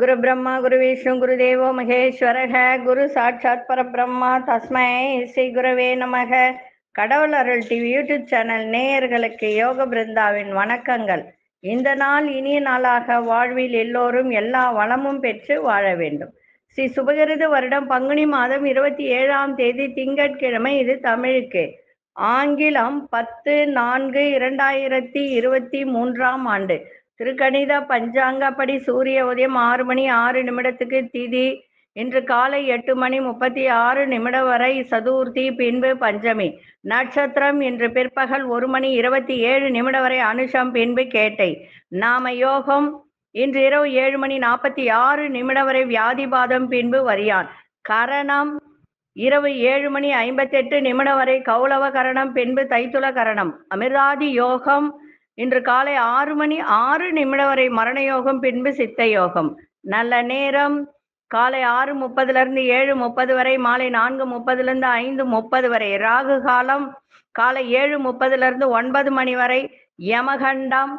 குரு பிரம்மா குரு விஷ்ணு குரு தேவோ மகேஸ்வரக குரு சாட்சாத் பரபிரம்மா தஸ்மை ஸ்ரீ குருவே நமக கடவுள் அருள் டிவி யூடியூப் சேனல் நேயர்களுக்கு யோக பிருந்தாவின் வணக்கங்கள் இந்த நாள் இனிய நாளாக வாழ்வில் எல்லோரும் எல்லா வளமும் பெற்று வாழ வேண்டும் ஸ்ரீ சுபகிருத வருடம் பங்குனி மாதம் இருபத்தி ஏழாம் தேதி திங்கட்கிழமை இது தமிழுக்கு ஆங்கிலம் பத்து நான்கு இரண்டாயிரத்தி இருபத்தி மூன்றாம் ஆண்டு திருக்கணித பஞ்சாங்கப்படி சூரிய உதயம் ஆறு மணி ஆறு நிமிடத்துக்கு திதி இன்று காலை எட்டு மணி முப்பத்தி ஆறு நிமிடம் வரை சதுர்த்தி பின்பு பஞ்சமி நட்சத்திரம் இன்று பிற்பகல் ஒரு மணி இருபத்தி ஏழு நிமிடம் வரை அனுஷம் பின்பு கேட்டை நாம யோகம் இன்று இரவு ஏழு மணி நாற்பத்தி ஆறு நிமிடம் வரை வியாதிபாதம் பின்பு வரியான் கரணம் இரவு ஏழு மணி ஐம்பத்தெட்டு நிமிடம் வரை கௌளவ கரணம் பின்பு தைத்துல கரணம் அமிர்தாதி யோகம் இன்று காலை ஆறு மணி ஆறு நிமிடம் வரை மரண யோகம் பின்பு சித்த யோகம் நல்ல நேரம் காலை ஆறு முப்பதுல இருந்து ஏழு முப்பது வரை மாலை நான்கு முப்பதுல இருந்து ஐந்து முப்பது வரை ராகு காலம் காலை ஏழு முப்பதுல இருந்து ஒன்பது மணி வரை யமகண்டம்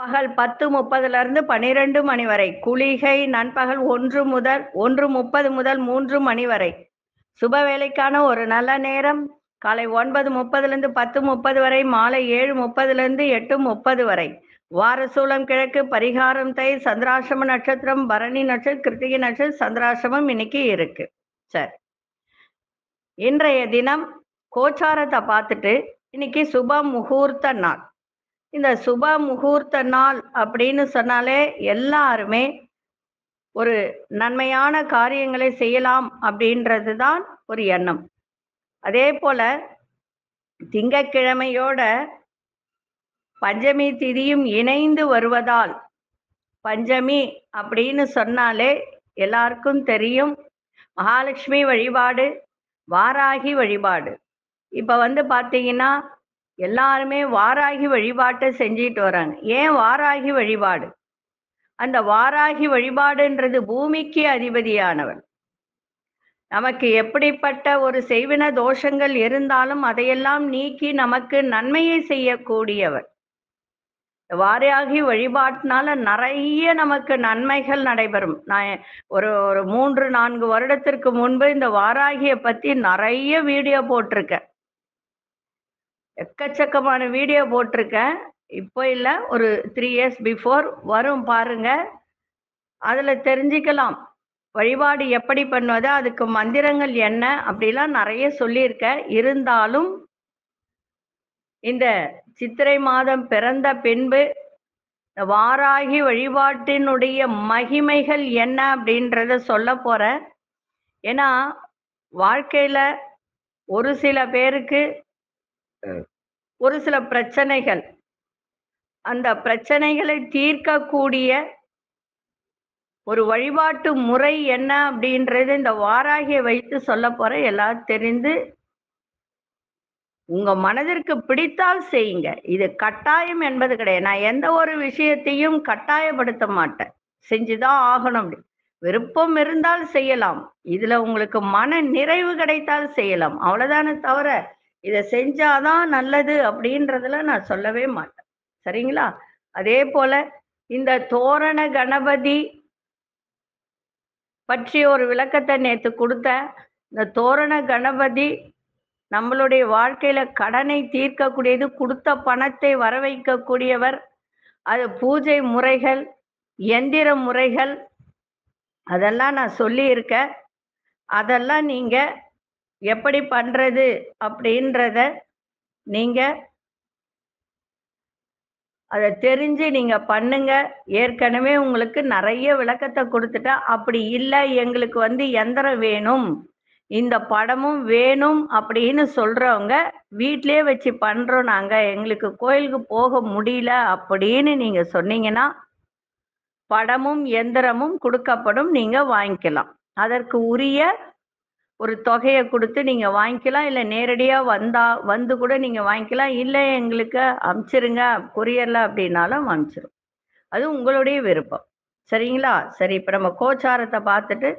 பகல் பத்து முப்பதுல இருந்து பனிரெண்டு மணி வரை குளிகை நண்பகல் ஒன்று முதல் ஒன்று முப்பது முதல் மூன்று மணி வரை சுப வேலைக்கான ஒரு நல்ல நேரம் காலை ஒன்பது முப்பதுலேருந்து பத்து முப்பது வரை மாலை ஏழு முப்பதுலேருந்து எட்டு முப்பது வரை வாரசூலம் கிழக்கு பரிகாரம் தை சந்திராசிரம நட்சத்திரம் பரணி நட்சத்திரம் கிருத்திகை நட்சத்திரம் சந்திராசிரமம் இன்னைக்கு இருக்கு சரி இன்றைய தினம் கோச்சாரத்தை பார்த்துட்டு இன்னைக்கு சுப முகூர்த்த நாள் இந்த சுப முகூர்த்த நாள் அப்படின்னு சொன்னாலே எல்லாருமே ஒரு நன்மையான காரியங்களை செய்யலாம் அப்படின்றது தான் ஒரு எண்ணம் அதே போல திங்கக்கிழமையோட பஞ்சமி திதியும் இணைந்து வருவதால் பஞ்சமி அப்படின்னு சொன்னாலே எல்லாருக்கும் தெரியும் மகாலட்சுமி வழிபாடு வாராகி வழிபாடு இப்போ வந்து பார்த்தீங்கன்னா எல்லாருமே வாராகி வழிபாட்டை செஞ்சிட்டு வராங்க ஏன் வாராகி வழிபாடு அந்த வாராகி வழிபாடுன்றது பூமிக்கு அதிபதியானவன் நமக்கு எப்படிப்பட்ட ஒரு செய்வின தோஷங்கள் இருந்தாலும் அதையெல்லாம் நீக்கி நமக்கு நன்மையை செய்யக்கூடியவர் வாரியாகி வழிபாட்டினால நிறைய நமக்கு நன்மைகள் நடைபெறும் நான் ஒரு ஒரு மூன்று நான்கு வருடத்திற்கு முன்பு இந்த வாராகிய பத்தி நிறைய வீடியோ போட்டிருக்கேன் எக்கச்சக்கமான வீடியோ போட்டிருக்கேன் இப்போ இல்லை ஒரு த்ரீ இயர்ஸ் பிஃபோர் வரும் பாருங்க அதில் தெரிஞ்சுக்கலாம் வழிபாடு எப்படி பண்ணுவது அதுக்கு மந்திரங்கள் என்ன அப்படிலாம் நிறைய சொல்லியிருக்க இருந்தாலும் இந்த சித்திரை மாதம் பிறந்த பின்பு வாராகி வழிபாட்டினுடைய மகிமைகள் என்ன அப்படின்றத சொல்ல போகிறேன் ஏன்னா வாழ்க்கையில் ஒரு சில பேருக்கு ஒரு சில பிரச்சனைகள் அந்த பிரச்சனைகளை தீர்க்கக்கூடிய ஒரு வழிபாட்டு முறை என்ன அப்படின்றது இந்த வாராகியை வைத்து சொல்ல போற எல்லாரும் தெரிந்து உங்க மனதிற்கு பிடித்தால் செய்யுங்க இது கட்டாயம் என்பது கிடையாது நான் எந்த ஒரு விஷயத்தையும் கட்டாயப்படுத்த மாட்டேன் செஞ்சுதான் ஆகணும் அப்படி விருப்பம் இருந்தால் செய்யலாம் இதுல உங்களுக்கு மன நிறைவு கிடைத்தால் செய்யலாம் அவ்வளவுதானே தவிர இதை செஞ்சாதான் நல்லது அப்படின்றதுல நான் சொல்லவே மாட்டேன் சரிங்களா அதே போல இந்த தோரண கணபதி பற்றி ஒரு விளக்கத்தை நேற்று கொடுத்த இந்த தோரண கணபதி நம்மளுடைய வாழ்க்கையில கடனை தீர்க்கக்கூடியது கொடுத்த பணத்தை வர வைக்கக்கூடியவர் அது பூஜை முறைகள் எந்திர முறைகள் அதெல்லாம் நான் சொல்லியிருக்கேன் அதெல்லாம் நீங்கள் எப்படி பண்ணுறது அப்படின்றத நீங்கள் அதை தெரிஞ்சு நீங்க பண்ணுங்க ஏற்கனவே உங்களுக்கு நிறைய விளக்கத்தை கொடுத்துட்டா அப்படி இல்லை எங்களுக்கு வந்து எந்திரம் வேணும் இந்த படமும் வேணும் அப்படின்னு சொல்றவங்க வீட்லயே வச்சு பண்றோம் நாங்க எங்களுக்கு கோயிலுக்கு போக முடியல அப்படின்னு நீங்க சொன்னீங்கன்னா படமும் எந்திரமும் கொடுக்கப்படும் நீங்க வாங்கிக்கலாம் அதற்கு உரிய ஒரு தொகையை கொடுத்து நீங்கள் வாங்கிக்கலாம் இல்லை நேரடியாக வந்தால் வந்து கூட நீங்கள் வாங்கிக்கலாம் இல்லை எங்களுக்கு அமுச்சிருங்க கொரியரில் அப்படின்னாலும் அமுச்சிரும் அது உங்களுடைய விருப்பம் சரிங்களா சரி இப்போ நம்ம கோச்சாரத்தை பார்த்துட்டு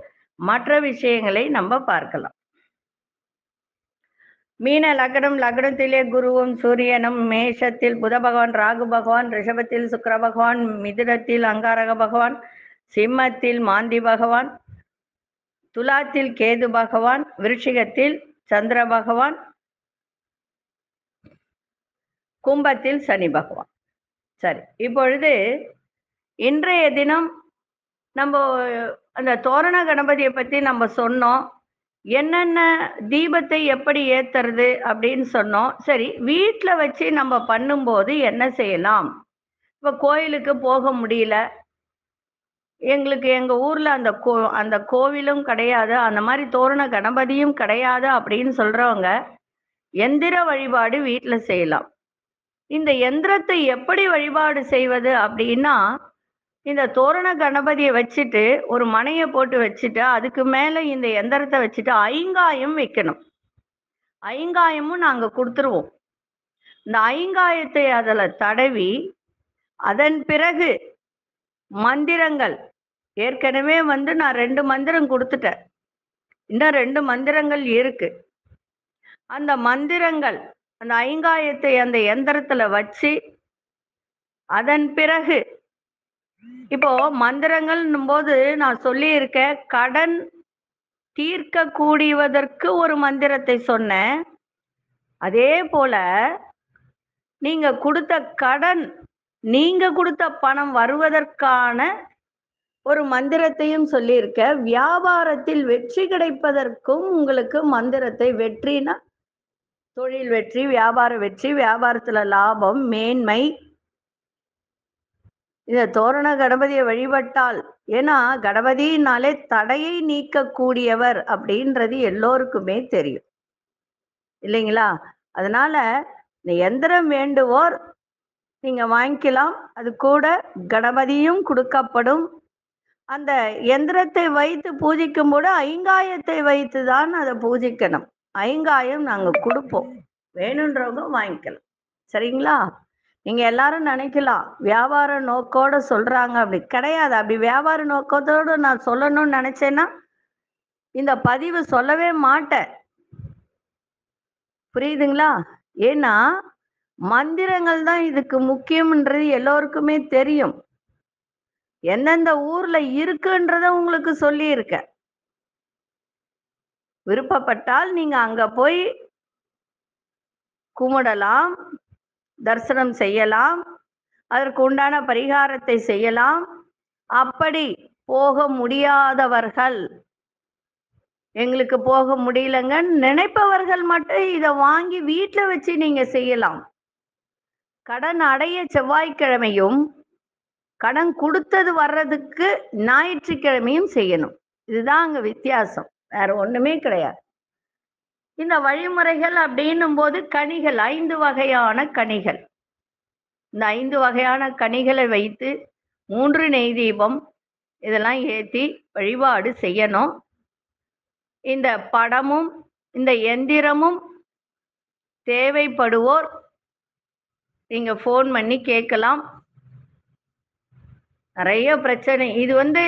மற்ற விஷயங்களை நம்ம பார்க்கலாம் மீன லக்னம் லக்னத்திலே குருவும் சூரியனும் மேஷத்தில் புத பகவான் ராகு பகவான் ரிஷபத்தில் சுக்கர பகவான் மிதுனத்தில் அங்காரக பகவான் சிம்மத்தில் மாந்தி பகவான் துலாத்தில் கேது பகவான் விருஷிகத்தில் சந்திர பகவான் கும்பத்தில் சனி பகவான் சரி இப்பொழுது இன்றைய தினம் நம்ம அந்த தோரண கணபதியை பற்றி நம்ம சொன்னோம் என்னென்ன தீபத்தை எப்படி ஏத்துறது அப்படின்னு சொன்னோம் சரி வீட்டில் வச்சு நம்ம பண்ணும்போது என்ன செய்யலாம் இப்போ கோயிலுக்கு போக முடியல எங்களுக்கு எங்க ஊர்ல அந்த கோ அந்த கோவிலும் கிடையாது அந்த மாதிரி தோரண கணபதியும் கிடையாது அப்படின்னு சொல்றவங்க எந்திர வழிபாடு வீட்டுல செய்யலாம் இந்த எந்திரத்தை எப்படி வழிபாடு செய்வது அப்படின்னா இந்த தோரண கணபதியை வச்சுட்டு ஒரு மனையை போட்டு வச்சுட்டு அதுக்கு மேல இந்த எந்திரத்தை வச்சுட்டு ஐங்காயம் வைக்கணும் ஐங்காயமும் நாங்க கொடுத்துருவோம் இந்த ஐங்காயத்தை அதில் தடவி அதன் பிறகு மந்திரங்கள் ஏற்கனவே வந்து நான் ரெண்டு மந்திரம் கொடுத்துட்டேன் இன்னும் ரெண்டு மந்திரங்கள் இருக்கு அந்த மந்திரங்கள் அந்த ஐங்காயத்தை அந்த எந்திரத்துல வச்சு அதன் பிறகு இப்போ மந்திரங்கள்னும் போது நான் சொல்லி கடன் தீர்க்க கூடியவதற்கு ஒரு மந்திரத்தை சொன்னேன் அதே போல நீங்க கொடுத்த கடன் நீங்க கொடுத்த பணம் வருவதற்கான ஒரு மந்திரத்தையும் சொல்லியிருக்க வியாபாரத்தில் வெற்றி கிடைப்பதற்கும் உங்களுக்கு மந்திரத்தை வெற்றினா தொழில் வெற்றி வியாபார வெற்றி வியாபாரத்துல லாபம் மேன்மை இந்த தோரண கணபதியை வழிபட்டால் ஏன்னா கணபதினாலே தடையை நீக்கக்கூடியவர் அப்படின்றது எல்லோருக்குமே தெரியும் இல்லைங்களா அதனால இந்த எந்திரம் வேண்டுவோர் நீங்க வாங்கிக்கலாம் அது கூட கணபதியும் கொடுக்கப்படும் அந்த எந்திரத்தை வைத்து பூஜிக்கும் போது ஐங்காயத்தை வைத்து தான் அதை பூஜிக்கணும் ஐங்காயம் நாங்க கொடுப்போம் வேணுன்றவங்க வாங்கிக்கலாம் சரிங்களா நீங்க எல்லாரும் நினைக்கலாம் வியாபார நோக்கோட சொல்றாங்க அப்படி கிடையாது அப்படி வியாபார நோக்கத்தோட நான் சொல்லணும்னு நினைச்சேன்னா இந்த பதிவு சொல்லவே மாட்டேன் புரியுதுங்களா ஏன்னா மந்திரங்கள் தான் இதுக்கு முக்கியம்ன்றது எல்லோருக்குமே தெரியும் எந்தெந்த ஊர்ல இருக்குன்றத உங்களுக்கு சொல்லியிருக்கேன் விருப்பப்பட்டால் நீங்க அங்க போய் கும்பிடலாம் தரிசனம் செய்யலாம் அதற்கு உண்டான பரிகாரத்தை செய்யலாம் அப்படி போக முடியாதவர்கள் எங்களுக்கு போக முடியலங்க நினைப்பவர்கள் மட்டும் இதை வாங்கி வீட்டில் வச்சு நீங்க செய்யலாம் கடன் அடைய செவ்வாய்க்கிழமையும் கடன் கொடுத்தது வர்றதுக்கு ஞாயிற்றுக்கிழமையும் செய்யணும் இதுதான் அங்கே வித்தியாசம் வேற ஒன்றுமே கிடையாது இந்த வழிமுறைகள் அப்படின்னும் போது கனிகள் ஐந்து வகையான கனிகள் இந்த ஐந்து வகையான கனிகளை வைத்து மூன்று நெய் தீபம் இதெல்லாம் ஏற்றி வழிபாடு செய்யணும் இந்த படமும் இந்த எந்திரமும் தேவைப்படுவோர் நீங்கள் ஃபோன் பண்ணி கேட்கலாம் நிறைய பிரச்சனை இது வந்து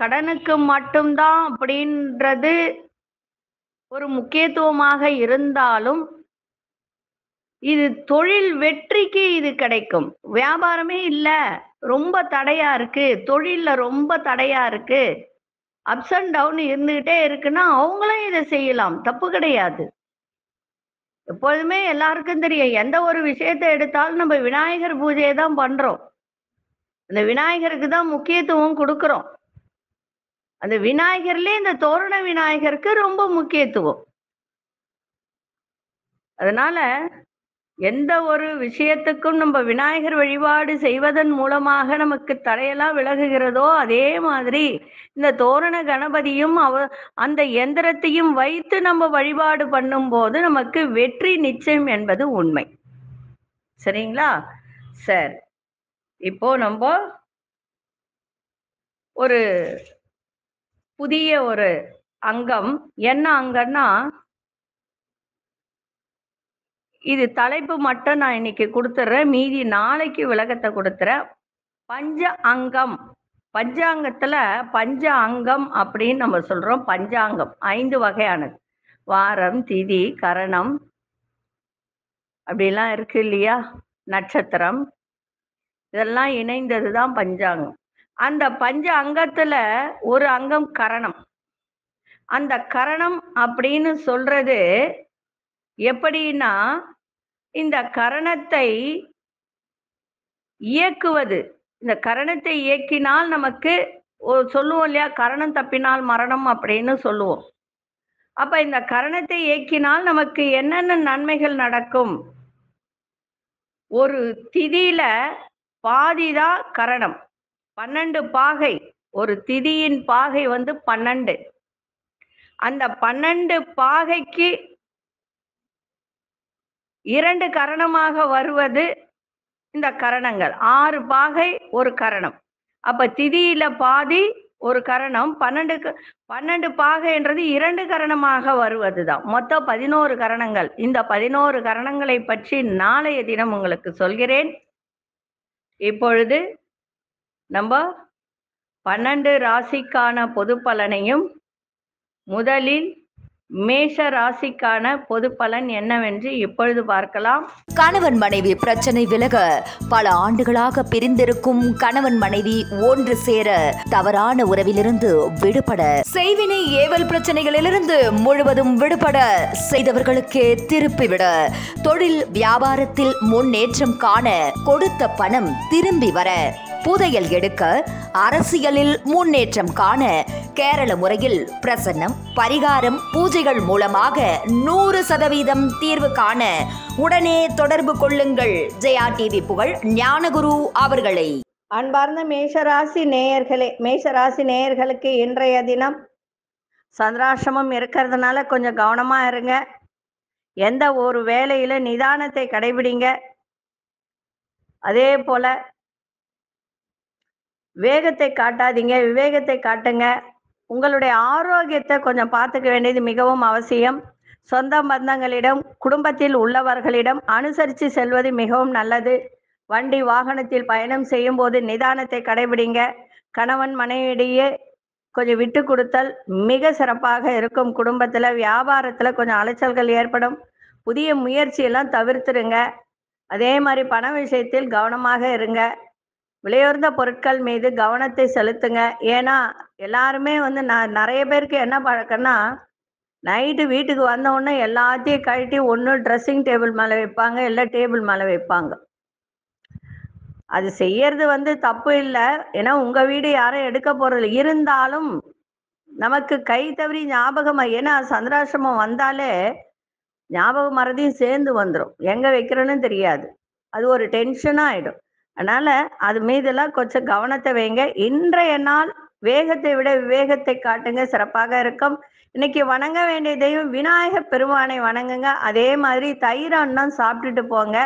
கடனுக்கு மட்டும்தான் அப்படின்றது ஒரு முக்கியத்துவமாக இருந்தாலும் இது தொழில் வெற்றிக்கு இது கிடைக்கும் வியாபாரமே இல்லை ரொம்ப தடையா இருக்கு தொழில்ல ரொம்ப தடையா இருக்கு அப்ஸ் அண்ட் டவுன் இருந்துகிட்டே இருக்குன்னா அவங்களும் இதை செய்யலாம் தப்பு கிடையாது எப்பொழுதுமே எல்லாருக்கும் தெரியும் எந்த ஒரு விஷயத்தை எடுத்தாலும் நம்ம விநாயகர் பூஜையை தான் பண்றோம் அந்த விநாயகருக்கு தான் முக்கியத்துவம் கொடுக்குறோம் அந்த விநாயகர்லயே இந்த தோரண விநாயகருக்கு ரொம்ப முக்கியத்துவம் அதனால எந்த ஒரு விஷயத்துக்கும் நம்ம விநாயகர் வழிபாடு செய்வதன் மூலமாக நமக்கு தடையெல்லாம் விலகுகிறதோ அதே மாதிரி இந்த தோரண கணபதியும் அவ அந்த எந்திரத்தையும் வைத்து நம்ம வழிபாடு பண்ணும்போது நமக்கு வெற்றி நிச்சயம் என்பது உண்மை சரிங்களா சார் இப்போ நம்ம ஒரு புதிய ஒரு அங்கம் என்ன அங்கன்னா இது தலைப்பு மட்டும் நான் இன்னைக்கு கொடுத்துட்றேன் மீதி நாளைக்கு விளக்கத்தை கொடுத்துறேன் பஞ்ச அங்கம் பஞ்சாங்கத்துல பஞ்ச அங்கம் அப்படின்னு நம்ம சொல்றோம் பஞ்சாங்கம் ஐந்து வகையானது வாரம் திதி கரணம் அப்படிலாம் இருக்கு இல்லையா நட்சத்திரம் இதெல்லாம் இணைந்தது தான் பஞ்சாங்கம் அந்த பஞ்ச அங்கத்துல ஒரு அங்கம் கரணம் அந்த கரணம் அப்படின்னு சொல்றது எப்படின்னா இந்த கரணத்தை இயக்குவது இந்த கரணத்தை இயக்கினால் நமக்கு சொல்லுவோம் இல்லையா கரணம் தப்பினால் மரணம் அப்படின்னு சொல்லுவோம் அப்ப இந்த கரணத்தை இயக்கினால் நமக்கு என்னென்ன நன்மைகள் நடக்கும் ஒரு திதியில பாதிதா கரணம் பன்னெண்டு பாகை ஒரு திதியின் பாகை வந்து பன்னெண்டு அந்த பன்னெண்டு பாகைக்கு இரண்டு கரணமாக வருவது இந்த கரணங்கள் ஆறு பாகை ஒரு கரணம் அப்ப திதியில பாதி ஒரு கரணம் பன்னெண்டு பன்னெண்டு பாகைன்றது இரண்டு கரணமாக வருவதுதான் மொத்தம் பதினோரு கரணங்கள் இந்த பதினோரு கரணங்களை பற்றி நாளைய தினம் உங்களுக்கு சொல்கிறேன் இப்பொழுது நம்ம பன்னெண்டு ராசிக்கான பொது பலனையும் முதலில் மேஷ ராசிக்கான பொது பலன் என்னவென்று இப்பொழுது பார்க்கலாம் கணவன் மனைவி பிரச்சனை விலக பல ஆண்டுகளாக பிரிந்திருக்கும் கணவன் மனைவி ஒன்று சேர தவறான உறவிலிருந்து விடுபட செய்வினை ஏவல் பிரச்சனைகளிலிருந்து முழுவதும் விடுபட செய்தவர்களுக்கே திருப்பிவிட தொழில் வியாபாரத்தில் முன்னேற்றம் காண கொடுத்த பணம் திரும்பி வர புதையல் எடுக்க அரசியலில் முன்னேற்றம் காண கேரள முறையில் பிரசன்னம் பரிகாரம் பூஜைகள் மூலமாக நூறு சதவீதம் தீர்வு காண உடனே தொடர்பு கொள்ளுங்கள் ஜெயா டிவி புகழ் ஞானகுரு அவர்களை அன்பார்ந்த மேஷராசி நேயர்களே மேஷராசி நேயர்களுக்கு இன்றைய தினம் சந்திராசிரமம் இருக்கிறதுனால கொஞ்சம் கவனமா இருங்க எந்த ஒரு வேலையில நிதானத்தை கடைபிடிங்க அதே போல வேகத்தை காட்டாதீங்க விவேகத்தை காட்டுங்க உங்களுடைய ஆரோக்கியத்தை கொஞ்சம் பார்த்துக்க வேண்டியது மிகவும் அவசியம் சொந்த பந்தங்களிடம் குடும்பத்தில் உள்ளவர்களிடம் அனுசரித்து செல்வது மிகவும் நல்லது வண்டி வாகனத்தில் பயணம் செய்யும் போது நிதானத்தை கடைபிடிங்க கணவன் மனைவியிடையே கொஞ்சம் விட்டு கொடுத்தல் மிக சிறப்பாக இருக்கும் குடும்பத்தில் வியாபாரத்தில் கொஞ்சம் அலைச்சல்கள் ஏற்படும் புதிய முயற்சியெல்லாம் தவிர்த்துருங்க அதே மாதிரி பண விஷயத்தில் கவனமாக இருங்க விலையுயர்ந்த பொருட்கள் மீது கவனத்தை செலுத்துங்க ஏன்னா எல்லாருமே வந்து நான் நிறைய பேருக்கு என்ன பழக்கம்னா நைட்டு வீட்டுக்கு வந்தவுடனே எல்லாத்தையும் கழட்டி ஒன்று ட்ரெஸ்ஸிங் டேபிள் மேலே வைப்பாங்க இல்லை டேபிள் மேலே வைப்பாங்க அது செய்யறது வந்து தப்பு இல்லை ஏன்னா உங்கள் வீடு யாரும் எடுக்க போறது இருந்தாலும் நமக்கு கை தவறி ஞாபகமாக ஏன்னா சந்திராசிரமம் வந்தாலே ஞாபகம் மறதியும் சேர்ந்து வந்துடும் எங்கே வைக்கிறோன்னு தெரியாது அது ஒரு டென்ஷனாக ஆகிடும் அதனால அது மீதெல்லாம் கொஞ்சம் கவனத்தை வைங்க இன்றைய நாள் வேகத்தை விட விவேகத்தை காட்டுங்க சிறப்பாக இருக்கும் இன்னைக்கு வணங்க வேண்டிய தெய்வம் விநாயக பெருமானை வணங்குங்க அதே மாதிரி தயிர் அண்ணம் சாப்பிட்டுட்டு போங்க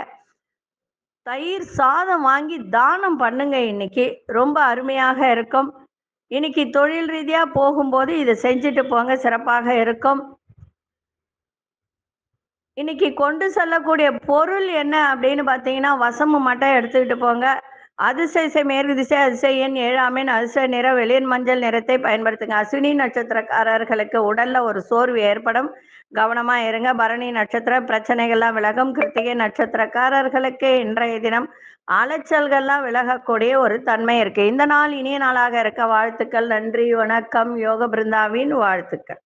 தயிர் சாதம் வாங்கி தானம் பண்ணுங்க இன்னைக்கு ரொம்ப அருமையாக இருக்கும் இன்னைக்கு தொழில் ரீதியா போகும்போது இதை செஞ்சுட்டு போங்க சிறப்பாக இருக்கும் இன்னைக்கு கொண்டு செல்லக்கூடிய பொருள் என்ன அப்படின்னு பார்த்தீங்கன்னா வசம்பு மட்டும் எடுத்துக்கிட்டு போங்க அதிசய மேற்கு திசை அதிசயன் ஏழாமின் அதிசய நிற வெளியின் மஞ்சள் நிறத்தை பயன்படுத்துங்க அஸ்வினி நட்சத்திரக்காரர்களுக்கு உடல்ல ஒரு சோர்வு ஏற்படும் கவனமா இருங்க பரணி நட்சத்திர பிரச்சனைகள்லாம் விலகும் கிருத்திகை நட்சத்திரக்காரர்களுக்கு இன்றைய தினம் அலைச்சல்கள்லாம் விலகக்கூடிய ஒரு தன்மை இருக்கு இந்த நாள் இனிய நாளாக இருக்க வாழ்த்துக்கள் நன்றி வணக்கம் யோக பிருந்தாவின் வாழ்த்துக்கள்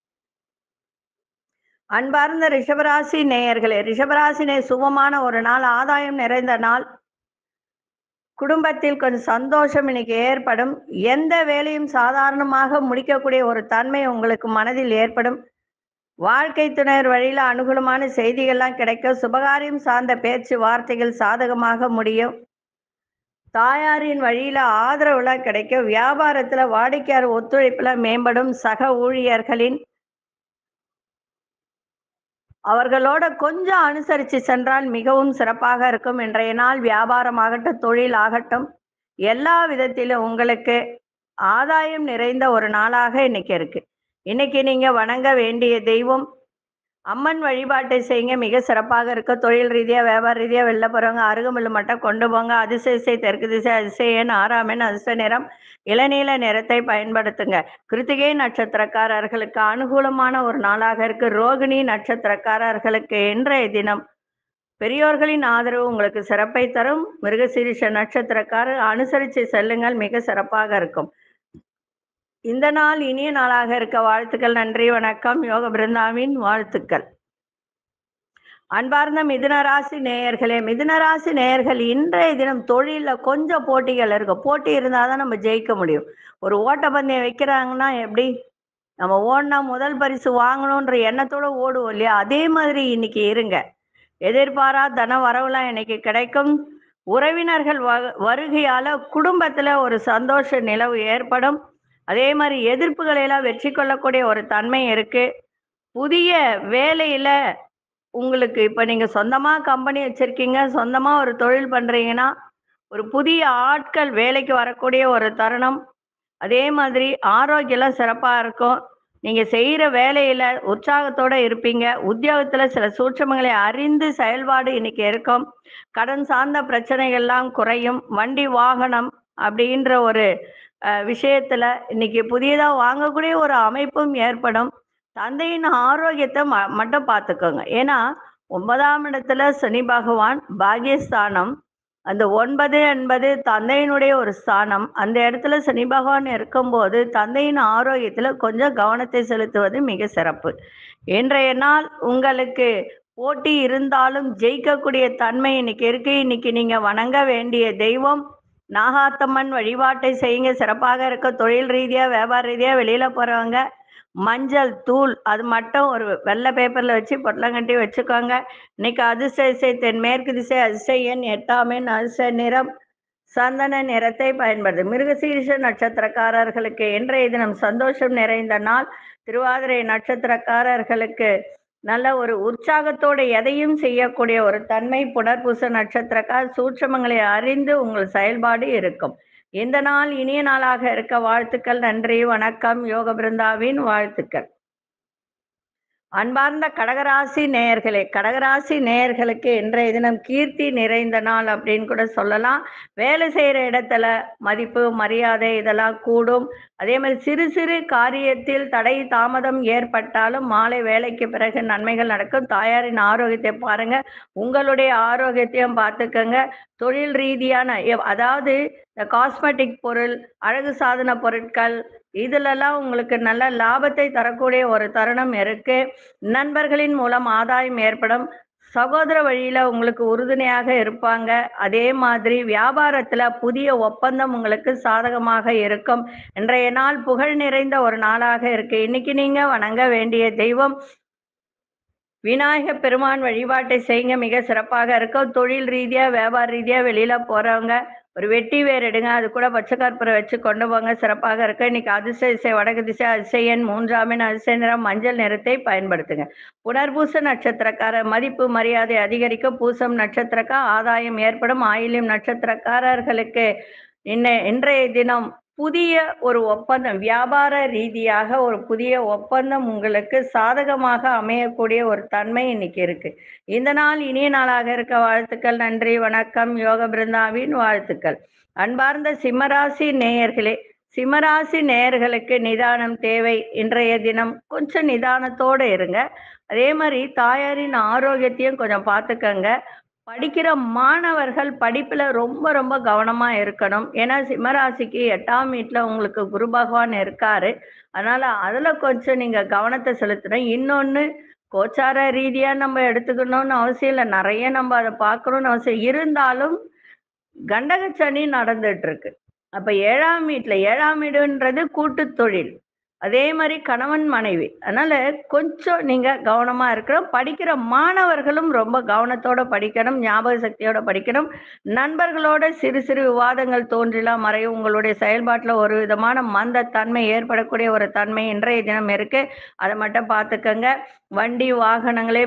அன்பார்ந்த ரிஷபராசி நேயர்களே ரிஷபராசினே நேய ஒரு நாள் ஆதாயம் நிறைந்த நாள் குடும்பத்தில் கொஞ்சம் சந்தோஷம் இன்னைக்கு ஏற்படும் எந்த வேலையும் சாதாரணமாக முடிக்கக்கூடிய ஒரு தன்மை உங்களுக்கு மனதில் ஏற்படும் வாழ்க்கை துணையர் வழியில் அனுகூலமான செய்திகள்லாம் கிடைக்கும் சுபகாரியம் சார்ந்த பேச்சு வார்த்தைகள் சாதகமாக முடியும் தாயாரின் வழியில் ஆதரவுலாம் கிடைக்கும் வியாபாரத்தில் வாடிக்கையார் ஒத்துழைப்பில் மேம்படும் சக ஊழியர்களின் அவர்களோட கொஞ்சம் அனுசரித்து சென்றால் மிகவும் சிறப்பாக இருக்கும் இன்றைய நாள் வியாபாரமாகட்டும் தொழில் ஆகட்டும் எல்லா விதத்திலும் உங்களுக்கு ஆதாயம் நிறைந்த ஒரு நாளாக இன்னைக்கு இருக்கு இன்னைக்கு நீங்க வணங்க வேண்டிய தெய்வம் அம்மன் வழிபாட்டை செய்யுங்க மிக சிறப்பாக இருக்க தொழில் ரீதியாக வியாபார ரீதியாக வெளில போகிறவங்க அருகமுள்ள மட்டும் கொண்டு போங்க அதிசயசை தெற்கு திசை அதிசயன் ஆறாமேன் அதிச நிறம் இளநீல நிறத்தை பயன்படுத்துங்க கிருத்திகை நட்சத்திரக்காரர்களுக்கு அனுகூலமான ஒரு நாளாக இருக்கு ரோகிணி நட்சத்திரக்காரர்களுக்கு இன்றைய தினம் பெரியோர்களின் ஆதரவு உங்களுக்கு சிறப்பை தரும் மிருகசீரிஷ நட்சத்திரக்காரர் அனுசரித்து செல்லுங்கள் மிக சிறப்பாக இருக்கும் இந்த நாள் இனிய நாளாக இருக்க வாழ்த்துக்கள் நன்றி வணக்கம் யோக பிருந்தாவின் வாழ்த்துக்கள் அன்பார்ந்த மிதுனராசி நேயர்களே மிதுனராசி நேயர்கள் இன்றைய தினம் தொழிலில் கொஞ்சம் போட்டிகள் இருக்கும் போட்டி இருந்தால் தான் நம்ம ஜெயிக்க முடியும் ஒரு ஓட்டப்பந்தயம் வைக்கிறாங்கன்னா எப்படி நம்ம ஓடினா முதல் பரிசு வாங்கணுன்ற எண்ணத்தோட ஓடுவோம் இல்லையா அதே மாதிரி இன்னைக்கு இருங்க எதிர்பாரா தன வரவுலாம் இன்னைக்கு கிடைக்கும் உறவினர்கள் வ வருகையால் குடும்பத்தில் ஒரு சந்தோஷ நிலவு ஏற்படும் அதே மாதிரி எதிர்ப்புகளை எல்லாம் வெற்றி கொள்ளக்கூடிய ஒரு தன்மை இருக்கு புதிய வேலையில உங்களுக்கு இப்ப நீங்க சொந்தமா கம்பெனி வச்சிருக்கீங்க சொந்தமா ஒரு தொழில் பண்றீங்கன்னா ஒரு புதிய ஆட்கள் வேலைக்கு வரக்கூடிய ஒரு தருணம் அதே மாதிரி ஆரோக்கியம் சிறப்பாக இருக்கும் நீங்கள் செய்கிற வேலையில் உற்சாகத்தோடு இருப்பீங்க உத்தியோகத்தில் சில சூட்சமங்களை அறிந்து செயல்பாடு இன்னைக்கு இருக்கும் கடன் சார்ந்த பிரச்சனைகள்லாம் குறையும் வண்டி வாகனம் அப்படின்ற ஒரு விஷயத்துல இன்னைக்கு புதியதா வாங்கக்கூடிய ஒரு அமைப்பும் ஏற்படும் தந்தையின் ஆரோக்கியத்தை ம மட்டும் பார்த்துக்கோங்க ஏன்னா ஒன்பதாம் இடத்துல சனி பகவான் பாகியஸ்தானம் அந்த ஒன்பது என்பது தந்தையினுடைய ஒரு ஸ்தானம் அந்த இடத்துல சனி பகவான் இருக்கும்போது தந்தையின் ஆரோக்கியத்துல கொஞ்சம் கவனத்தை செலுத்துவது மிக சிறப்பு இன்றைய நாள் உங்களுக்கு போட்டி இருந்தாலும் ஜெயிக்கக்கூடிய தன்மை இன்னைக்கு இருக்கு இன்னைக்கு நீங்க வணங்க வேண்டிய தெய்வம் நாகாத்தம்மன் வழிபாட்டை செய்யுங்க சிறப்பாக இருக்க தொழில் ரீதியாக வியாபார ரீதியாக வெளியில் போகிறவங்க மஞ்சள் தூள் அது மட்டும் ஒரு வெள்ளை பேப்பரில் வச்சு பொட்டலங்கட்டி வச்சுக்கோங்க இன்னைக்கு அதிசய இசை மேற்கு திசை அதிசய எண் எட்டாமின் அதிசய நிறம் சந்தன நிறத்தை பயன்படுது மிருகசீரிஷ நட்சத்திரக்காரர்களுக்கு இன்றைய தினம் சந்தோஷம் நிறைந்த நாள் திருவாதிரை நட்சத்திரக்காரர்களுக்கு நல்ல ஒரு உற்சாகத்தோடு எதையும் செய்யக்கூடிய ஒரு தன்மை புனர்பூச நட்சத்திரக்கார் சூட்சமங்களை அறிந்து உங்கள் செயல்பாடு இருக்கும் இந்த நாள் இனிய நாளாக இருக்க வாழ்த்துக்கள் நன்றி வணக்கம் யோக பிருந்தாவின் வாழ்த்துக்கள் அன்பார்ந்த கடகராசி நேயர்களே கடகராசி நேயர்களுக்கு இன்றைய தினம் கீர்த்தி நிறைந்த நாள் அப்படின்னு கூட சொல்லலாம் வேலை செய்கிற இடத்துல மதிப்பு மரியாதை இதெல்லாம் கூடும் அதே மாதிரி சிறு சிறு காரியத்தில் தடை தாமதம் ஏற்பட்டாலும் மாலை வேலைக்கு பிறகு நன்மைகள் நடக்கும் தாயாரின் ஆரோக்கியத்தை பாருங்க உங்களுடைய ஆரோக்கியத்தையும் பார்த்துக்கங்க தொழில் ரீதியான அதாவது இந்த காஸ்மெட்டிக் பொருள் அழகு சாதன பொருட்கள் இதுலெல்லாம் உங்களுக்கு நல்ல லாபத்தை தரக்கூடிய ஒரு தருணம் இருக்கு நண்பர்களின் மூலம் ஆதாயம் ஏற்படும் சகோதர வழியில உங்களுக்கு உறுதுணையாக இருப்பாங்க அதே மாதிரி வியாபாரத்துல புதிய ஒப்பந்தம் உங்களுக்கு சாதகமாக இருக்கும் இன்றைய நாள் புகழ் நிறைந்த ஒரு நாளாக இருக்கு இன்னைக்கு நீங்க வணங்க வேண்டிய தெய்வம் விநாயக பெருமான் வழிபாட்டை செய்யுங்க மிக சிறப்பாக இருக்கும் தொழில் ரீதியா வியாபார ரீதியா வெளியில போறவங்க ஒரு வெட்டி வேர் எடுங்க அது கூட கற்பூரை வச்சு கொண்டு போங்க சிறப்பாக இருக்க இன்னைக்கு அதிசய திசை வடக்கு திசை அதிசயன் மூன்றாமின் அதிசய நிறம் மஞ்சள் நிறத்தை பயன்படுத்துங்க புனர்பூச நட்சத்திரக்கார மதிப்பு மரியாதை அதிகரிக்க பூசம் நட்சத்திரக்கா ஆதாயம் ஏற்படும் ஆயிலும் நட்சத்திரக்காரர்களுக்கு இன்ன இன்றைய தினம் புதிய ஒரு ஒப்பந்தம் வியாபார ரீதியாக ஒரு புதிய ஒப்பந்தம் உங்களுக்கு சாதகமாக அமையக்கூடிய ஒரு தன்மை இன்னைக்கு இருக்கு இந்த நாள் இனிய நாளாக இருக்க வாழ்த்துக்கள் நன்றி வணக்கம் யோக பிருந்தாவின் வாழ்த்துக்கள் அன்பார்ந்த சிம்மராசி நேயர்களே சிம்மராசி நேயர்களுக்கு நிதானம் தேவை இன்றைய தினம் கொஞ்சம் நிதானத்தோடு இருங்க அதே மாதிரி தாயாரின் ஆரோக்கியத்தையும் கொஞ்சம் பார்த்துக்கங்க படிக்கிற மாணவர்கள் படிப்பில் ரொம்ப ரொம்ப கவனமாக இருக்கணும் ஏன்னா சிம்மராசிக்கு எட்டாம் வீட்டுல உங்களுக்கு குரு பகவான் இருக்காரு அதனால் அதில் கொஞ்சம் நீங்கள் கவனத்தை செலுத்தணும் இன்னொன்று கோச்சார ரீதியாக நம்ம எடுத்துக்கணும்னு அவசியம் இல்லை நிறைய நம்ம அதை பார்க்கணும்னு அவசியம் இருந்தாலும் சனி நடந்துட்டு இருக்கு அப்போ ஏழாம் வீட்டுல ஏழாம் வீடுன்றது கூட்டு தொழில் அதே மாதிரி கணவன் மனைவி அதனால கொஞ்சம் நீங்க கவனமா இருக்கணும் படிக்கிற மாணவர்களும் ரொம்ப கவனத்தோட படிக்கணும் ஞாபக சக்தியோட படிக்கணும் நண்பர்களோட சிறு சிறு விவாதங்கள் தோன்றிலாம் மறையும் உங்களுடைய செயல்பாட்டில் ஒரு விதமான மந்த தன்மை ஏற்படக்கூடிய ஒரு தன்மை இன்றைய தினம் இருக்கு அதை மட்டும் பார்த்துக்கங்க வண்டி வாகனங்களே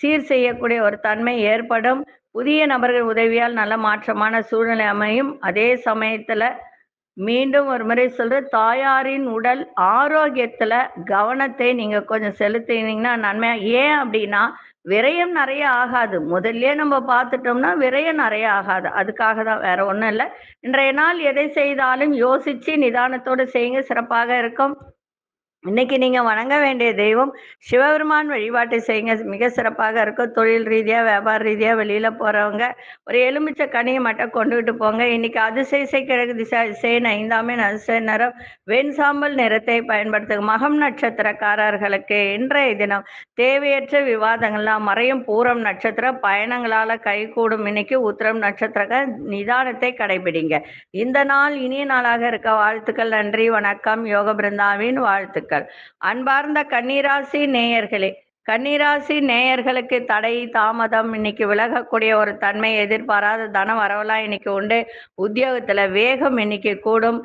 சீர் செய்யக்கூடிய ஒரு தன்மை ஏற்படும் புதிய நபர்கள் உதவியால் நல்ல மாற்றமான சூழ்நிலை அமையும் அதே சமயத்துல மீண்டும் ஒரு முறை சொல்ற தாயாரின் உடல் ஆரோக்கியத்துல கவனத்தை நீங்க கொஞ்சம் செலுத்தினீங்கன்னா நன்மையா ஏன் அப்படின்னா விரயம் நிறைய ஆகாது முதல்ல நம்ம பார்த்துட்டோம்னா விரயம் நிறைய ஆகாது அதுக்காக தான் வேற ஒன்றும் இல்லை இன்றைய நாள் எதை செய்தாலும் யோசிச்சு நிதானத்தோடு செய்யுங்க சிறப்பாக இருக்கும் இன்னைக்கு நீங்க வணங்க வேண்டிய தெய்வம் சிவபெருமான் வழிபாட்டை செய்யுங்க மிக சிறப்பாக இருக்கும் தொழில் ரீதியா வியாபார ரீதியா வெளியில போறவங்க ஒரு எலுமிச்சை கனியை மட்டும் கொண்டுகிட்டு போங்க இன்னைக்கு அதிசயசை கிழக்கு திசை திசையின் ஐந்தாமே அதிசய நிறம் வெண் சாம்பல் நிறத்தை பயன்படுத்து மகம் நட்சத்திரக்காரர்களுக்கு இன்றைய தினம் தேவையற்ற விவாதங்கள்லாம் மறையும் பூரம் நட்சத்திர பயணங்களால கைகூடும் இன்னைக்கு உத்திரம் நட்சத்திர நிதானத்தை கடைபிடிங்க இந்த நாள் இனிய நாளாக இருக்க வாழ்த்துக்கள் நன்றி வணக்கம் யோக பிருந்தாவின் வாழ்த்துக்கள் வாழ்த்துக்கள் அன்பார்ந்த கன்னிராசி நேயர்களே கன்னிராசி நேயர்களுக்கு தடை தாமதம் இன்னைக்கு விலகக்கூடிய ஒரு தன்மை எதிர்பாராத தன வரவெல்லாம் இன்னைக்கு உண்டு உத்தியோகத்துல வேகம் இன்னைக்கு கூடும்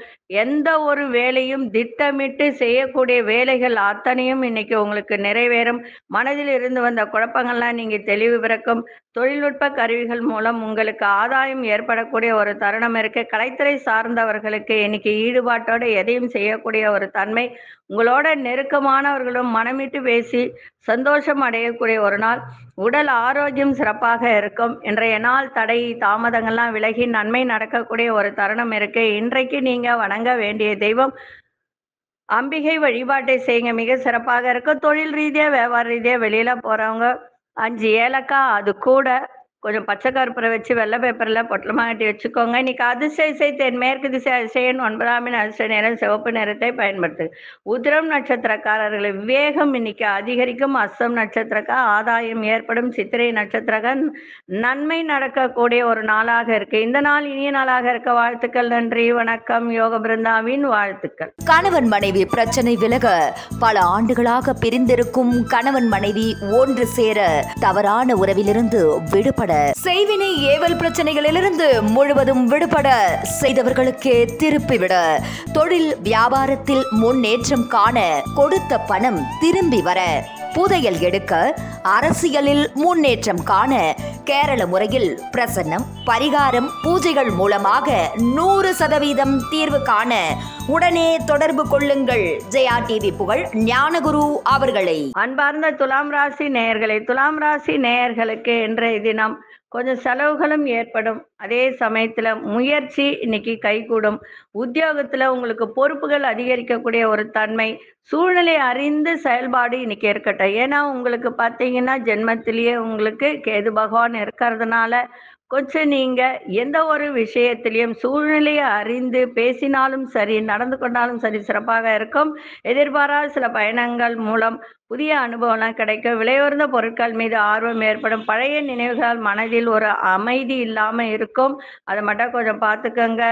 எந்த ஒரு வேலையும் திட்டமிட்டு செய்யக்கூடிய வேலைகள் அத்தனையும் இன்னைக்கு உங்களுக்கு நிறைவேறும் மனதில் இருந்து வந்த குழப்பங்கள்லாம் நீங்க தெளிவு பிறக்கும் தொழில்நுட்ப கருவிகள் மூலம் உங்களுக்கு ஆதாயம் ஏற்படக்கூடிய ஒரு தருணம் இருக்கு கலைத்துறை சார்ந்தவர்களுக்கு இன்னைக்கு ஈடுபாட்டோட எதையும் செய்யக்கூடிய ஒரு தன்மை உங்களோட நெருக்கமானவர்களும் மனமிட்டு பேசி சந்தோஷ சந்தோஷம் அடையக்கூடிய ஒரு நாள் உடல் ஆரோக்கியம் சிறப்பாக இருக்கும் இன்றைய நாள் தடை தாமதங்கள்லாம் விலகி நன்மை நடக்கக்கூடிய ஒரு தருணம் இருக்கு இன்றைக்கு நீங்க வணங்க வேண்டிய தெய்வம் அம்பிகை வழிபாட்டை செய்யுங்க மிக சிறப்பாக இருக்கும் தொழில் ரீதியா வியாபார ரீதியா வெளியில போறவங்க அஞ்சு ஏலக்காய் அது கூட கொஞ்சம் பச்சை கருப்பரை வச்சு வெள்ளை பேப்பரில் பொட்டலமாக கட்டி வச்சுக்கோங்க இன்னைக்கு அதிசய இசை தென் மேற்கு திசை அதிசயன் ஒன்பதாம் அதிசய நேரம் சிவப்பு நேரத்தை பயன்படுத்து உத்திரம் நட்சத்திரக்காரர்களை விவேகம் இன்னைக்கு அதிகரிக்கும் அஸ்தம் நட்சத்திரக்கா ஆதாயம் ஏற்படும் சித்திரை நட்சத்திரகன் நன்மை நடக்கக்கூடிய ஒரு நாளாக இருக்கு இந்த நாள் இனிய நாளாக இருக்க வாழ்த்துக்கள் நன்றி வணக்கம் யோக பிருந்தாவின் வாழ்த்துக்கள் கணவன் மனைவி பிரச்சனை விலக பல ஆண்டுகளாக பிரிந்திருக்கும் கணவன் மனைவி ஒன்று சேர தவறான உறவிலிருந்து விடுபட விடுபட செய்வினை ஏவல் பிரச்சனைகளிலிருந்து முழுவதும் விடுபட செய்தவர்களுக்கே திருப்பிவிட தொழில் வியாபாரத்தில் முன்னேற்றம் காண கொடுத்த பணம் திரும்பி வர புதையல் எடுக்க அரசியலில் முன்னேற்றம் காண கேரள முறையில் பிரசன்னம் பரிகாரம் பூஜைகள் மூலமாக நூறு சதவீதம் தீர்வு காண உடனே தொடர்பு கொள்ளுங்கள் ஜெயா டிவி புகழ் ஞானகுரு அவர்களை அன்பார்ந்த துலாம் ராசி நேயர்களை துலாம் ராசி நேயர்களுக்கு இன்றைய தினம் கொஞ்சம் செலவுகளும் ஏற்படும் அதே சமயத்தில் முயற்சி இன்னைக்கு கைகூடும் உத்தியோகத்தில் உங்களுக்கு பொறுப்புகள் அதிகரிக்கக்கூடிய ஒரு தன்மை சூழ்நிலை அறிந்து செயல்பாடு இன்னைக்கு இருக்கட்டும் ஏன்னா உங்களுக்கு பார்த்தீங்கன்னா ஜென்மத்திலேயே உங்களுக்கு கேது பகவான் இருக்கிறதுனால கொஞ்சம் நீங்க எந்த ஒரு விஷயத்திலையும் சூழ்நிலையை அறிந்து பேசினாலும் சரி நடந்து கொண்டாலும் சரி சிறப்பாக இருக்கும் எதிர்பாராத சில பயணங்கள் மூலம் புதிய அனுபவம்லாம் கிடைக்கும் விலையுயர்ந்த பொருட்கள் மீது ஆர்வம் ஏற்படும் பழைய நினைவுகளால் மனதில் ஒரு அமைதி இல்லாம இருக்கும் அதை மட்டும் கொஞ்சம் பார்த்துக்கோங்க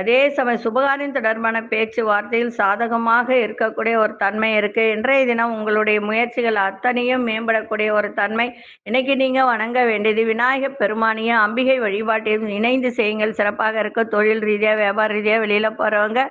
அதே சமயம் சுபகாரியம் தொடர்பான பேச்சுவார்த்தையில் சாதகமாக இருக்கக்கூடிய ஒரு தன்மை இருக்கு இன்றைய தினம் உங்களுடைய முயற்சிகள் அத்தனையும் மேம்படக்கூடிய ஒரு தன்மை இன்னைக்கு நீங்க வணங்க வேண்டியது விநாயகப் பெருமானியும் அம்பிகை வழிபாட்டையும் இணைந்து செய்யுங்கள் சிறப்பாக இருக்க தொழில் ரீதியா வியாபார ரீதியா வெளியில போறவங்க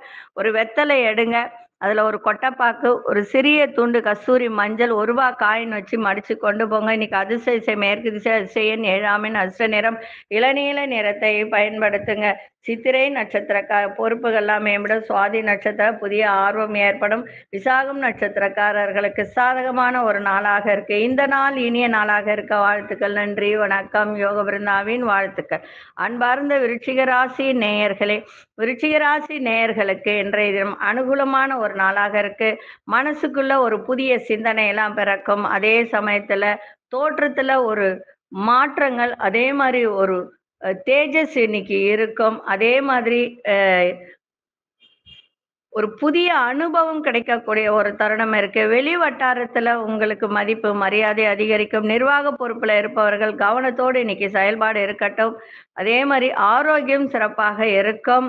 ஒரு வெத்தலை எடுங்க அதில் ஒரு கொட்டப்பாக்கு ஒரு சிறிய துண்டு கஸ்தூரி மஞ்சள் ஒரு ரூபா காயின் வச்சு மடித்து கொண்டு போங்க இன்னைக்கு அதிர்ஷ்ட மேற்கு திசை அதிசயன் ஏழாமின் அதிர்ஷ்ட நிறம் இளநீல நிறத்தை பயன்படுத்துங்க சித்திரை நட்சத்திரக்கார பொறுப்புகள்லாம் மேம்பட சுவாதி நட்சத்திர புதிய ஆர்வம் ஏற்படும் விசாகம் நட்சத்திரக்காரர்களுக்கு சாதகமான ஒரு நாளாக இருக்கு இந்த நாள் இனிய நாளாக இருக்க வாழ்த்துக்கள் நன்றி வணக்கம் யோக பிருந்தாவின் வாழ்த்துக்கள் அன்பார்ந்த விருச்சிக ராசி நேயர்களே விருச்சிக ராசி நேயர்களுக்கு இன்றைய தினம் அனுகூலமான ஒரு நாளாக இருக்கு மனசுக்குள்ள ஒரு புதிய சிந்தனை எல்லாம் பிறக்கும் அதே சமயத்துல தோற்றத்துல ஒரு மாற்றங்கள் அதே மாதிரி ஒரு தேஜஸ் இன்னைக்கு இருக்கும் அதே மாதிரி ஒரு புதிய அனுபவம் கிடைக்கக்கூடிய ஒரு தருணம் இருக்கு வெளி வட்டாரத்துல உங்களுக்கு மதிப்பு மரியாதை அதிகரிக்கும் நிர்வாக பொறுப்புல இருப்பவர்கள் கவனத்தோடு இன்னைக்கு செயல்பாடு இருக்கட்டும் அதே மாதிரி ஆரோக்கியம் சிறப்பாக இருக்கும்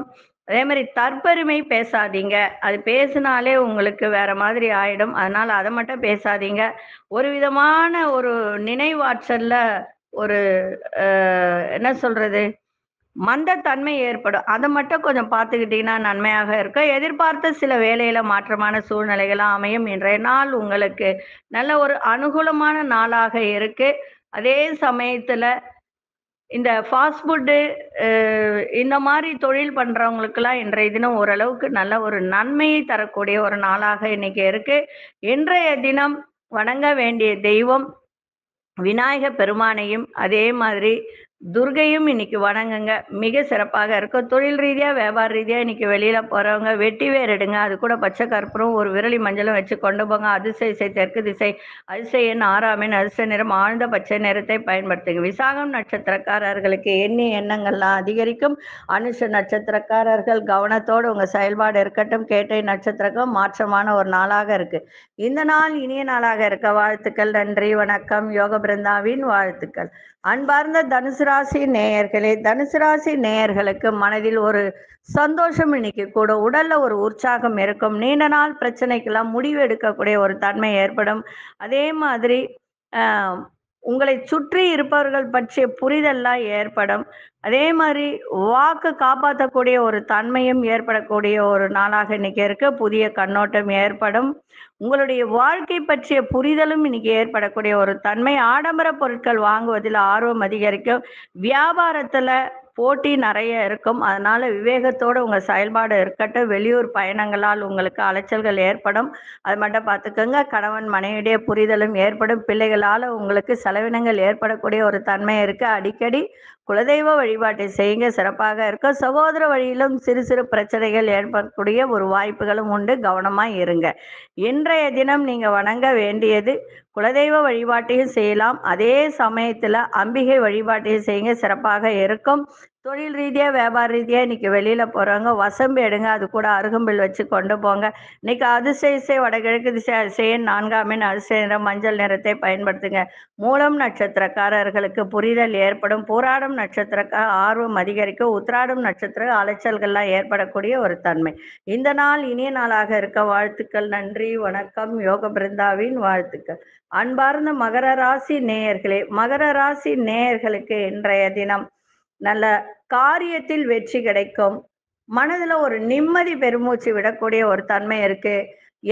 அதே மாதிரி தற்பெருமை பேசாதீங்க அது பேசினாலே உங்களுக்கு வேற மாதிரி ஆயிடும் அதனால அதை மட்டும் பேசாதீங்க ஒரு விதமான ஒரு நினைவாற்றல்ல ஒரு என்ன சொல்றது தன்மை ஏற்படும் அதை மட்டும் கொஞ்சம் பார்த்துக்கிட்டீங்கன்னா நன்மையாக இருக்கும் எதிர்பார்த்த சில வேலையில மாற்றமான சூழ்நிலைகளாக அமையும் இன்றைய நாள் உங்களுக்கு நல்ல ஒரு அனுகூலமான நாளாக இருக்கு அதே சமயத்துல இந்த ஃபாஸ்ட் ஃபுட்டு இந்த மாதிரி தொழில் பண்றவங்களுக்கெல்லாம் இன்றைய தினம் ஓரளவுக்கு நல்ல ஒரு நன்மையை தரக்கூடிய ஒரு நாளாக இன்னைக்கு இருக்கு இன்றைய தினம் வணங்க வேண்டிய தெய்வம் விநாயக பெருமானையும் அதே மாதிரி துர்கையும் இன்னைக்கு வணங்குங்க மிக சிறப்பாக இருக்கும் தொழில் ரீதியாக வியாபார ரீதியாக இன்னைக்கு வெளியில் போகிறவங்க வெட்டி வேர் எடுங்க அது கூட பச்சை கற்பூரம் ஒரு விரலி மஞ்சளும் வச்சு கொண்டு போங்க அதிசய இசை தெற்கு திசை அதிசய எண் ஆறாமின் அதிசய நிறம் ஆழ்ந்த பச்சை நிறத்தை பயன்படுத்துங்க விசாகம் நட்சத்திரக்காரர்களுக்கு எண்ணி எண்ணங்கள்லாம் அதிகரிக்கும் அனுஷ நட்சத்திரக்காரர்கள் கவனத்தோடு உங்கள் செயல்பாடு இருக்கட்டும் கேட்டை நட்சத்திரக்கும் மாற்றமான ஒரு நாளாக இருக்கு இந்த நாள் இனிய நாளாக இருக்க வாழ்த்துக்கள் நன்றி வணக்கம் யோக பிருந்தாவின் வாழ்த்துக்கள் அன்பார்ந்த தனுசு ராசி நேயர்களே தனுசு ராசி நேயர்களுக்கு மனதில் ஒரு சந்தோஷம் இன்னைக்கு கூட உடல்ல ஒரு உற்சாகம் இருக்கும் நீண்ட நாள் பிரச்சனைக்கெல்லாம் முடிவு எடுக்கக்கூடிய ஒரு தன்மை ஏற்படும் அதே மாதிரி உங்களை சுற்றி இருப்பவர்கள் பற்றிய புரிதல்லாம் ஏற்படும் அதே மாதிரி வாக்கு காப்பாற்றக்கூடிய ஒரு தன்மையும் ஏற்படக்கூடிய ஒரு நாளாக இன்னைக்கு இருக்க புதிய கண்ணோட்டம் ஏற்படும் உங்களுடைய வாழ்க்கை பற்றிய புரிதலும் இன்னைக்கு ஏற்படக்கூடிய ஒரு தன்மை ஆடம்பர பொருட்கள் வாங்குவதில் ஆர்வம் அதிகரிக்கும் வியாபாரத்துல போட்டி நிறைய இருக்கும் அதனால விவேகத்தோட உங்க செயல்பாடு இருக்கட்டும் வெளியூர் பயணங்களால் உங்களுக்கு அலைச்சல்கள் ஏற்படும் அது மட்டும் பார்த்துக்கோங்க கணவன் மனைவிடைய புரிதலும் ஏற்படும் பிள்ளைகளால உங்களுக்கு செலவினங்கள் ஏற்படக்கூடிய ஒரு தன்மை இருக்கு அடிக்கடி குலதெய்வ வழிபாட்டை செய்யுங்க சிறப்பாக இருக்கும் சகோதர வழியிலும் சிறு சிறு பிரச்சனைகள் ஏற்படக்கூடிய ஒரு வாய்ப்புகளும் உண்டு கவனமா இருங்க இன்றைய தினம் நீங்க வணங்க வேண்டியது குலதெய்வ வழிபாட்டையும் செய்யலாம் அதே சமயத்தில் அம்பிகை வழிபாட்டையும் செய்யுங்க சிறப்பாக இருக்கும் தொழில் ரீதியாக வியாபார ரீதியாக இன்றைக்கி வெளியில் போகிறவங்க வசம்பு எடுங்க அது கூட அருகம்பில் வச்சு கொண்டு போங்க இன்றைக்கி அதிசய இசை வடகிழக்கு திசை அதிசயன் மீன் அதிசய நிறம் மஞ்சள் நிறத்தை பயன்படுத்துங்க மூலம் நட்சத்திரக்காரர்களுக்கு புரிதல் ஏற்படும் போராடும் நட்சத்திரக்கார ஆர்வம் அதிகரிக்க உத்திராடும் நட்சத்திர அலைச்சல்கள்லாம் ஏற்படக்கூடிய ஒரு தன்மை இந்த நாள் இனிய நாளாக இருக்க வாழ்த்துக்கள் நன்றி வணக்கம் யோக பிருந்தாவின் வாழ்த்துக்கள் அன்பார்ந்த மகர ராசி நேயர்களே மகர ராசி நேயர்களுக்கு இன்றைய தினம் நல்ல காரியத்தில் வெற்றி கிடைக்கும் மனதுல ஒரு நிம்மதி பெருமூச்சு விடக்கூடிய ஒரு தன்மை இருக்கு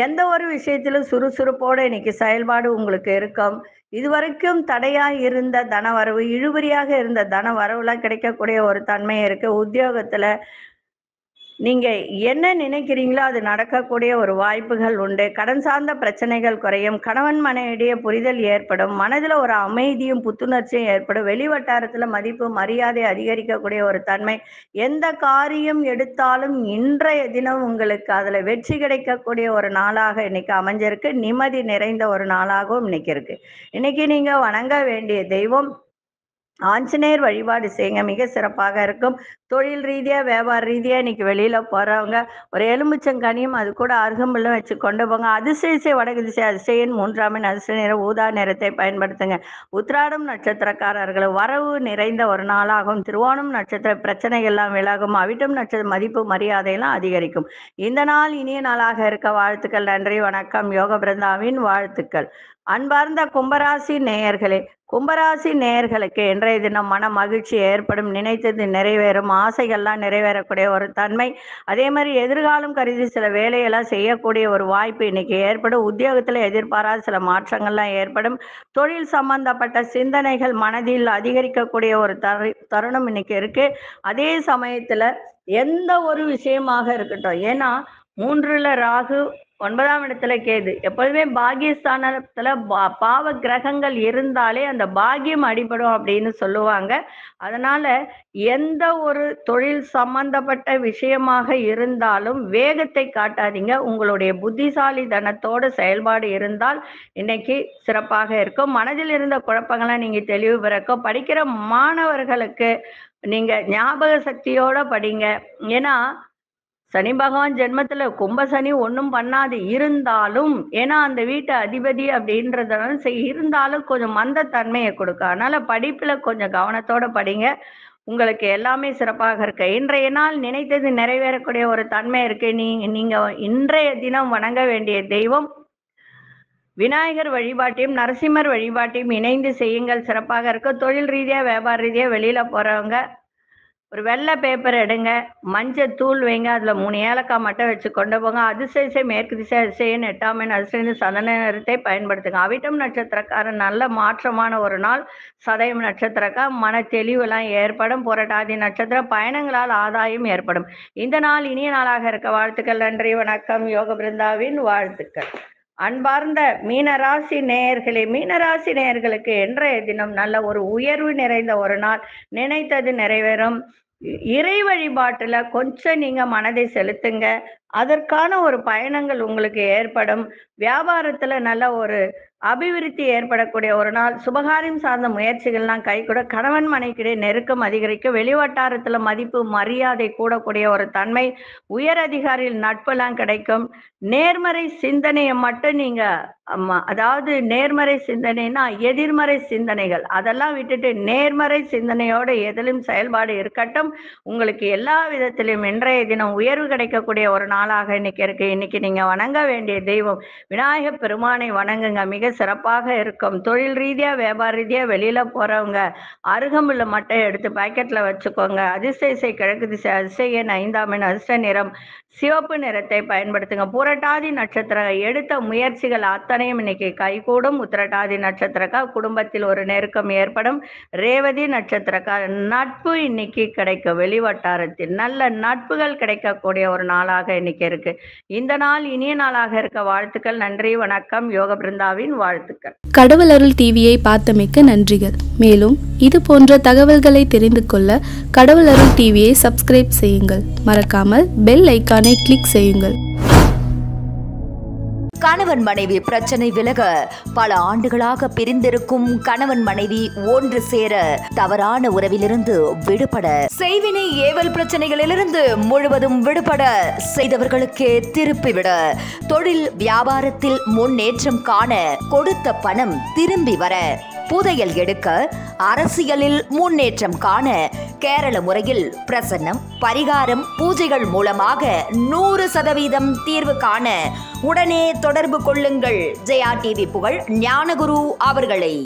எந்த ஒரு விஷயத்திலும் சுறுசுறுப்போட இன்னைக்கு செயல்பாடு உங்களுக்கு இருக்கும் இது வரைக்கும் தடையா இருந்த வரவு இழுபறியாக இருந்த தன வரவுலாம் கிடைக்கக்கூடிய ஒரு தன்மை இருக்கு உத்தியோகத்துல நீங்க என்ன நினைக்கிறீங்களோ அது நடக்கக்கூடிய ஒரு வாய்ப்புகள் உண்டு கடன் சார்ந்த பிரச்சனைகள் குறையும் கணவன் மனைவிடைய புரிதல் ஏற்படும் மனதில் ஒரு அமைதியும் புத்துணர்ச்சியும் ஏற்படும் வெளிவட்டாரத்தில் மதிப்பு மரியாதை அதிகரிக்கக்கூடிய ஒரு தன்மை எந்த காரியம் எடுத்தாலும் இன்றைய தினம் உங்களுக்கு அதில் வெற்றி கிடைக்கக்கூடிய ஒரு நாளாக இன்னைக்கு அமைஞ்சிருக்கு நிம்மதி நிறைந்த ஒரு நாளாகவும் இன்னைக்கு இருக்கு இன்னைக்கு நீங்க வணங்க வேண்டிய தெய்வம் ஆஞ்சநேயர் வழிபாடு செய்யுங்க மிக சிறப்பாக இருக்கும் தொழில் ரீதியாக வியாபார ரீதியாக இன்னைக்கு வெளியில் போகிறவங்க ஒரு எலும்புச்சங்கனியும் அது கூட அருகம்புல்லும் வச்சு கொண்டு போங்க அதிசயசை வடகு திசை அதிசயன் மூன்றாம் அதிசய நேரம் ஊதா நேரத்தை பயன்படுத்துங்க உத்ராடம் நட்சத்திரக்காரர்கள் வரவு நிறைந்த ஒரு நாளாகும் திருவோணம் நட்சத்திர எல்லாம் விலகும் அவிட்டம் நட்சத்திர மதிப்பு மரியாதையெல்லாம் அதிகரிக்கும் இந்த நாள் இனிய நாளாக இருக்க வாழ்த்துக்கள் நன்றி வணக்கம் யோக பிருந்தாவின் வாழ்த்துக்கள் அன்பார்ந்த கும்பராசி நேயர்களே கும்பராசி நேயர்களுக்கு இன்றைய தினம் மன மகிழ்ச்சி ஏற்படும் நினைத்தது நிறைவேறும் ஆசைகள்லாம் நிறைவேறக்கூடிய ஒரு தன்மை அதே மாதிரி எதிர்காலம் கருதி சில வேலையெல்லாம் செய்யக்கூடிய ஒரு வாய்ப்பு இன்னைக்கு ஏற்படும் உத்தியோகத்தில் எதிர்பாராத சில மாற்றங்கள்லாம் ஏற்படும் தொழில் சம்பந்தப்பட்ட சிந்தனைகள் மனதில் அதிகரிக்கக்கூடிய ஒரு தரு தருணம் இன்னைக்கு இருக்கு அதே சமயத்தில் எந்த ஒரு விஷயமாக இருக்கட்டும் ஏன்னா மூன்றுல ராகு ஒன்பதாம் இடத்துல கேது எப்பொழுதுமே பாகியஸ்தானத்துல பாவ கிரகங்கள் இருந்தாலே அந்த பாகியம் அடிபடும் அப்படின்னு சொல்லுவாங்க அதனால எந்த ஒரு தொழில் சம்பந்தப்பட்ட விஷயமாக இருந்தாலும் வேகத்தை காட்டாதீங்க உங்களுடைய புத்திசாலி தனத்தோட செயல்பாடு இருந்தால் இன்னைக்கு சிறப்பாக இருக்கும் மனதில் இருந்த குழப்பங்களை நீங்க தெளிவு பிறக்கும் படிக்கிற மாணவர்களுக்கு நீங்க ஞாபக சக்தியோட படிங்க ஏன்னா சனி பகவான் ஜென்மத்துல கும்ப சனி ஒன்றும் பண்ணாது இருந்தாலும் ஏன்னா அந்த வீட்டு அதிபதி அப்படின்றதுனால இருந்தாலும் கொஞ்சம் மந்தத்தன்மையை கொடுக்க அதனால படிப்புல கொஞ்சம் கவனத்தோட படிங்க உங்களுக்கு எல்லாமே சிறப்பாக இருக்க இன்றைய நாள் நினைத்தது நிறைவேறக்கூடிய ஒரு தன்மை இருக்கு நீ நீங்க இன்றைய தினம் வணங்க வேண்டிய தெய்வம் விநாயகர் வழிபாட்டையும் நரசிம்மர் வழிபாட்டையும் இணைந்து செய்யுங்கள் சிறப்பாக இருக்க தொழில் ரீதியா வியாபார ரீதியா வெளியில போறவங்க ஒரு வெள்ளை பேப்பர் எடுங்க மஞ்சள் தூள் வைங்க அதில் மூணு ஏலக்காய் மட்டும் வச்சு கொண்டு போங்க அதிசயசை மேற்கு திசை அதிசயன் எட்டாமன் அதிசயந்து நிறத்தை பயன்படுத்துங்க அவிட்டம் நட்சத்திரக்காரன் நல்ல மாற்றமான ஒரு நாள் சதயம் நட்சத்திரக்கா மன தெளிவுலாம் ஏற்படும் புரட்டாதி நட்சத்திரம் பயணங்களால் ஆதாயம் ஏற்படும் இந்த நாள் இனிய நாளாக இருக்க வாழ்த்துக்கள் நன்றி வணக்கம் யோக பிருந்தாவின் வாழ்த்துக்கள் அன்பார்ந்த மீனராசி நேயர்களே மீனராசி நேயர்களுக்கு இன்றைய தினம் நல்ல ஒரு உயர்வு நிறைந்த ஒரு நாள் நினைத்தது நிறைவேறும் இறை வழிபாட்டுல கொஞ்சம் நீங்க மனதை செலுத்துங்க அதற்கான ஒரு பயணங்கள் உங்களுக்கு ஏற்படும் வியாபாரத்துல நல்ல ஒரு அபிவிருத்தி ஏற்படக்கூடிய ஒரு நாள் சுபகாரியம் சார்ந்த முயற்சிகள்லாம் கூட கணவன் மனைக்கிடையே நெருக்கம் அதிகரிக்க வெளிவட்டாரத்துல மதிப்பு மரியாதை கூடக்கூடிய ஒரு தன்மை உயர் அதிகாரியில் நட்பெல்லாம் கிடைக்கும் நேர்மறை சிந்தனையை மட்டும் நீங்க அதாவது நேர்மறை சிந்தனைனா எதிர்மறை சிந்தனைகள் அதெல்லாம் விட்டுட்டு நேர்மறை சிந்தனையோட எதிலும் செயல்பாடு இருக்கட்டும் உங்களுக்கு எல்லா விதத்திலும் இன்றைய தினம் உயர்வு கிடைக்கக்கூடிய ஒரு நாளாக இன்னைக்கு இருக்கு இன்னைக்கு நீங்க வணங்க வேண்டிய தெய்வம் விநாயக பெருமானை வணங்குங்க மிக சிறப்பாக இருக்கும் தொழில் ரீதியா வியாபார ரீதியா வெளியில போறவங்க அருகமுள்ள மட்டை எடுத்து பாக்கெட்ல வச்சுக்கோங்க அதிர்ஷ்ட இசை கிழக்கு திசை அதிசய ஐந்தாம் அதிர்ஷ்ட நிறம் சிவப்பு நிறத்தை பயன்படுத்துங்க புரட்டாதி நட்சத்திரம் எடுத்த முயற்சிகள் அத்தனையும் இன்னைக்கு கைகூடும் உத்திரட்டாதி நட்சத்திரக்கா குடும்பத்தில் ஒரு நெருக்கம் ஏற்படும் ரேவதி நட்சத்திரக்கா நட்பு இன்னைக்கு கிடைக்கும் வெளிவட்டாரத்தில் நல்ல நட்புகள் கிடைக்கக்கூடிய ஒரு நாளாக இன்னைக்கு இருக்கு இந்த நாள் இனிய நாளாக இருக்க வாழ்த்துக்கள் நன்றி வணக்கம் யோக பிருந்தாவின் வாழ்த்துக்கள் கடவுள் அருள் டிவியை பார்த்தமைக்கு நன்றிகள் மேலும் இது போன்ற தகவல்களை தெரிந்து கொள்ள கடவுள் அருள் டிவியை சப்ஸ்கிரைப் செய்யுங்கள் மறக்காமல் பெல் ஐக்கான் ஐக்கானை கிளிக் செய்யுங்கள் கணவன் மனைவி பிரச்சனை விலக பல ஆண்டுகளாக பிரிந்திருக்கும் கணவன் மனைவி ஒன்று சேர தவறான உறவிலிருந்து விடுபட செய்வினை ஏவல் பிரச்சனைகளிலிருந்து முழுவதும் விடுபட திருப்பி திருப்பிவிட தொழில் வியாபாரத்தில் முன்னேற்றம் காண கொடுத்த பணம் திரும்பி வர புதையல் எடுக்க அரசியலில் முன்னேற்றம் காண கேரள முறையில் பிரசன்னம் பரிகாரம் பூஜைகள் மூலமாக நூறு சதவீதம் தீர்வு காண உடனே தொடர்பு கொள்ளுங்கள் ஜெயா டிவி புகழ் ஞானகுரு அவர்களை